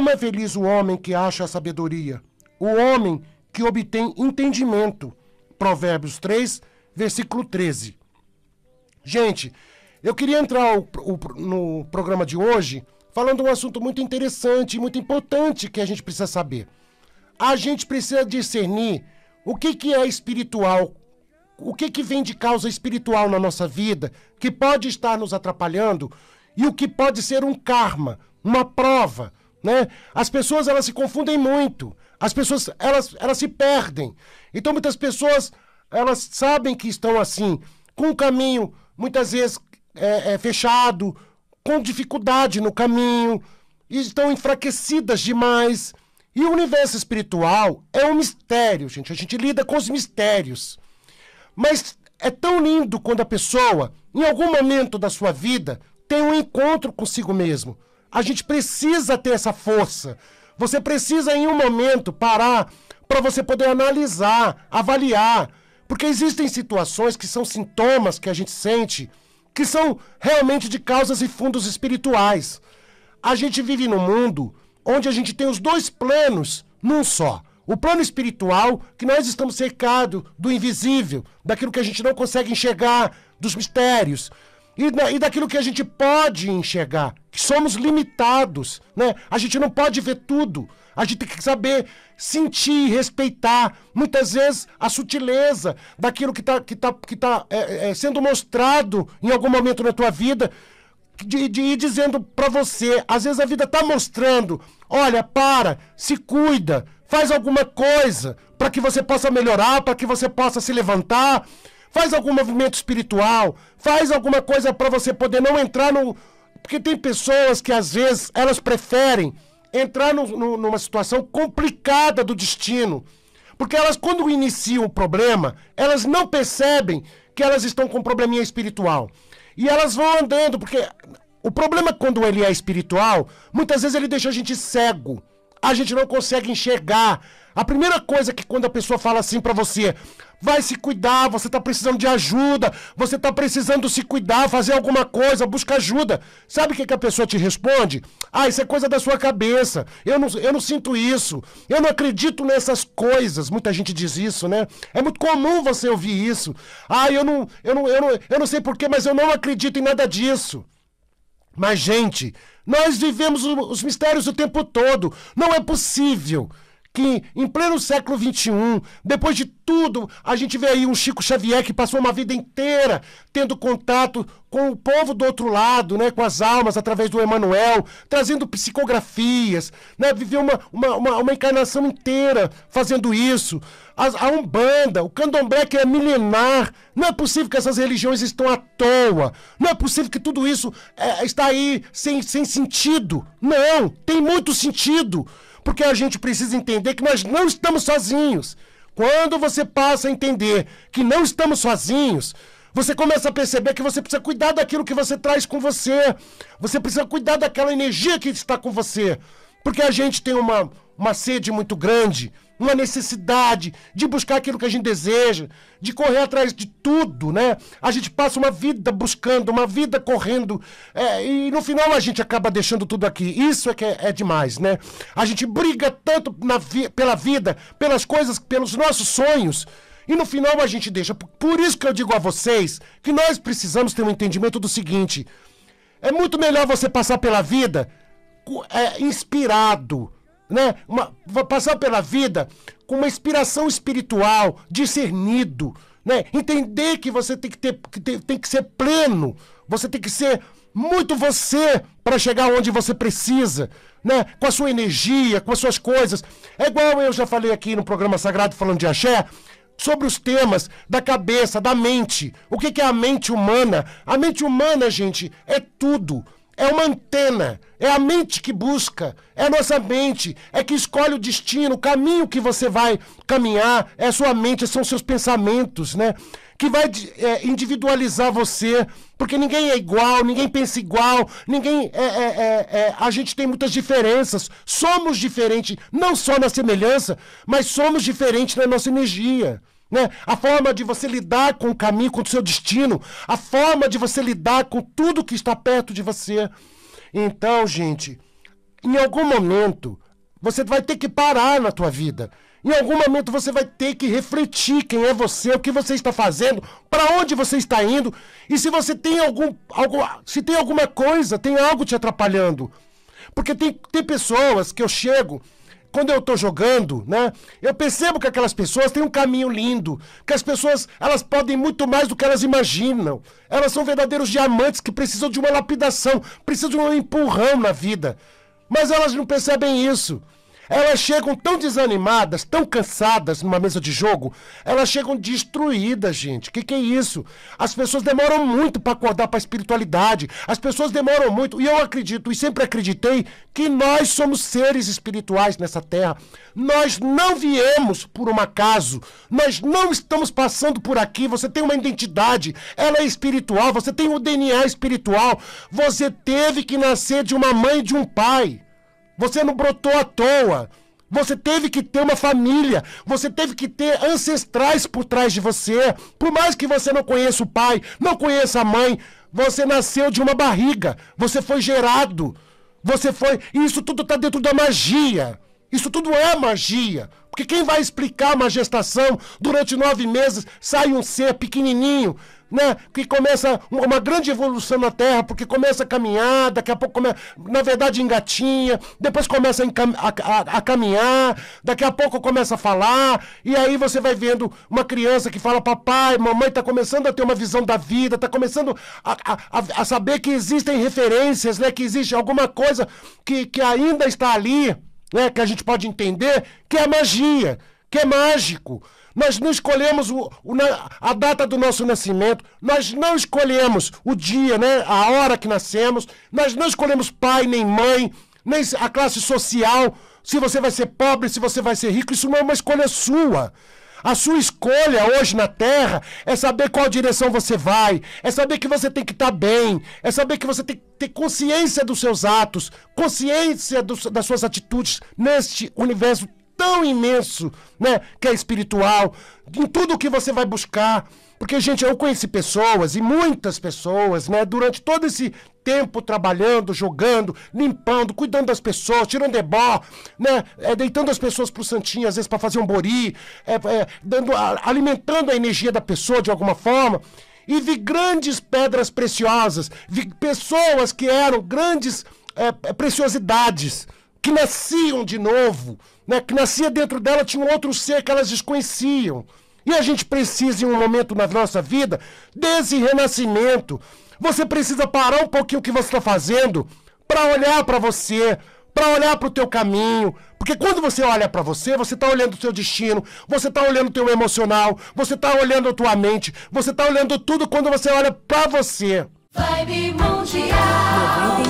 Como é feliz o homem que acha a sabedoria, o homem que obtém entendimento. Provérbios 3, versículo 13. Gente, eu queria entrar no programa de hoje falando um assunto muito interessante, muito importante que a gente precisa saber. A gente precisa discernir o que, que é espiritual, o que, que vem de causa espiritual na nossa vida, que pode estar nos atrapalhando, e o que pode ser um karma, uma prova, né? As pessoas elas se confundem muito. As pessoas elas, elas se perdem. Então muitas pessoas elas sabem que estão assim, com o caminho muitas vezes é, é, fechado, com dificuldade no caminho, estão enfraquecidas demais. E o universo espiritual é um mistério, gente. A gente lida com os mistérios. Mas é tão lindo quando a pessoa, em algum momento da sua vida, tem um encontro consigo mesmo a gente precisa ter essa força. Você precisa, em um momento, parar para você poder analisar, avaliar. Porque existem situações que são sintomas que a gente sente que são realmente de causas e fundos espirituais. A gente vive num mundo onde a gente tem os dois planos num só. O plano espiritual, que nós estamos cercados do invisível, daquilo que a gente não consegue enxergar, dos mistérios, e, e daquilo que a gente pode enxergar, que somos limitados, né? A gente não pode ver tudo. A gente tem que saber sentir e respeitar, muitas vezes, a sutileza daquilo que está que tá, que tá, é, é, sendo mostrado em algum momento na tua vida de, de ir dizendo para você. Às vezes a vida está mostrando: olha, para, se cuida, faz alguma coisa para que você possa melhorar, para que você possa se levantar faz algum movimento espiritual, faz alguma coisa para você poder não entrar no. Porque tem pessoas que às vezes elas preferem entrar no, no, numa situação complicada do destino. Porque elas, quando iniciam o problema, elas não percebem que elas estão com um probleminha espiritual. E elas vão andando, porque o problema quando ele é espiritual, muitas vezes ele deixa a gente cego. A gente não consegue enxergar a primeira coisa que quando a pessoa fala assim para você, vai se cuidar, você tá precisando de ajuda, você tá precisando se cuidar, fazer alguma coisa, busca ajuda. Sabe o que, que a pessoa te responde? Ah, isso é coisa da sua cabeça. Eu não, eu não sinto isso. Eu não acredito nessas coisas. Muita gente diz isso, né? É muito comum você ouvir isso. Ah, eu não, eu não, eu não, eu não sei porquê, mas eu não acredito em nada disso. Mas, gente, nós vivemos os mistérios o tempo todo. Não é possível que em pleno século XXI, depois de tudo, a gente vê aí um Chico Xavier que passou uma vida inteira tendo contato com o povo do outro lado, né, com as almas, através do Emanuel, trazendo psicografias, né, viveu uma, uma, uma, uma encarnação inteira fazendo isso. A, a, Umbanda, o candomblé que é milenar, não é possível que essas religiões estão à toa, não é possível que tudo isso é, está aí sem, sem sentido. Não, tem muito sentido. Porque a gente precisa entender que nós não estamos sozinhos. Quando você passa a entender que não estamos sozinhos, você começa a perceber que você precisa cuidar daquilo que você traz com você. Você precisa cuidar daquela energia que está com você. Porque a gente tem uma uma sede muito grande, uma necessidade de buscar aquilo que a gente deseja, de correr atrás de tudo, né? A gente passa uma vida buscando, uma vida correndo, é, e no final a gente acaba deixando tudo aqui. Isso é que é, é demais, né? A gente briga tanto vi pela vida, pelas coisas, pelos nossos sonhos. E no final a gente deixa. Por isso que eu digo a vocês que nós precisamos ter um entendimento do seguinte: é muito melhor você passar pela vida é, inspirado, né? Uma, passar pela vida com uma inspiração espiritual, discernido, né? Entender que você tem que ter, que tem que ser pleno, você tem que ser muito você para chegar onde você precisa, né? Com a sua energia, com as suas coisas. É igual eu já falei aqui no programa Sagrado falando de axé, sobre os temas da cabeça, da mente. O que é a mente humana? A mente humana, gente, é tudo é uma antena, é a mente que busca, é a nossa mente, é que escolhe o destino, o caminho que você vai caminhar, é sua mente, são seus pensamentos, né? Que vai é, individualizar você, porque ninguém é igual, ninguém pensa igual, ninguém. É, é, é, é, a gente tem muitas diferenças, somos diferentes, não só na semelhança, mas somos diferentes na nossa energia. Né? A forma de você lidar com o caminho, com o seu destino, a forma de você lidar com tudo que está perto de você. Então, gente, em algum momento você vai ter que parar na tua vida. Em algum momento você vai ter que refletir quem é você, o que você está fazendo, para onde você está indo e se você tem algum, algum se tem alguma coisa, tem algo te atrapalhando. Porque tem, tem pessoas que eu chego quando eu estou jogando, né? Eu percebo que aquelas pessoas têm um caminho lindo, que as pessoas, elas podem muito mais do que elas imaginam. Elas são verdadeiros diamantes que precisam de uma lapidação, precisam de um empurrão na vida. Mas elas não percebem isso. Elas chegam tão desanimadas, tão cansadas numa mesa de jogo, elas chegam destruídas, gente. O que, que é isso? As pessoas demoram muito para acordar para a espiritualidade. As pessoas demoram muito. E eu acredito, e sempre acreditei, que nós somos seres espirituais nessa terra. Nós não viemos por um acaso. Nós não estamos passando por aqui. Você tem uma identidade, ela é espiritual, você tem o um DNA espiritual. Você teve que nascer de uma mãe e de um pai. Você não brotou à toa. Você teve que ter uma família, você teve que ter ancestrais por trás de você. Por mais que você não conheça o pai, não conheça a mãe, você nasceu de uma barriga, você foi gerado, você foi. E isso tudo está dentro da magia. Isso tudo é magia. Porque quem vai explicar uma gestação durante nove meses sai um ser pequenininho né? Que começa uma grande evolução na Terra, porque começa a caminhar, daqui a pouco começa, na verdade, engatinha, depois começa a, a, a, caminhar, daqui a pouco começa a falar, e aí você vai vendo uma criança que fala, papai, mamãe, tá começando a ter uma visão da vida, tá começando a, a, a saber que existem referências, né? Que existe alguma coisa que, que ainda está ali, né? Que a gente pode entender, que é a magia que é mágico. Nós não escolhemos o, o, a data do nosso nascimento, nós não escolhemos o dia, né, a hora que nascemos, nós não escolhemos pai nem mãe, nem a classe social, se você vai ser pobre, se você vai ser rico, isso não é uma escolha sua. A sua escolha hoje na Terra é saber qual direção você vai, é saber que você tem que estar tá bem, é saber que você tem que ter consciência dos seus atos, consciência do, das suas atitudes neste universo tão imenso, né? Que é espiritual, em tudo que você vai buscar. Porque, gente, eu conheci pessoas e muitas pessoas, né? Durante todo esse tempo trabalhando, jogando, limpando, cuidando das pessoas, tirando debó, né? É, deitando as pessoas pro santinho, às vezes para fazer um bori, é, é, dando, alimentando a energia da pessoa de alguma forma. E vi grandes pedras preciosas, vi pessoas que eram grandes é, é, preciosidades que nasciam de novo, né? que nascia dentro dela, tinha um outro ser que elas desconheciam. E a gente precisa, em um momento na nossa vida, desse renascimento. Você precisa parar um pouquinho o que você está fazendo para olhar para você, para olhar para o teu caminho. Porque quando você olha para você, você está olhando o seu destino, você está olhando o teu emocional, você está olhando a tua mente, você está olhando tudo quando você olha para você. Vibe Mundial.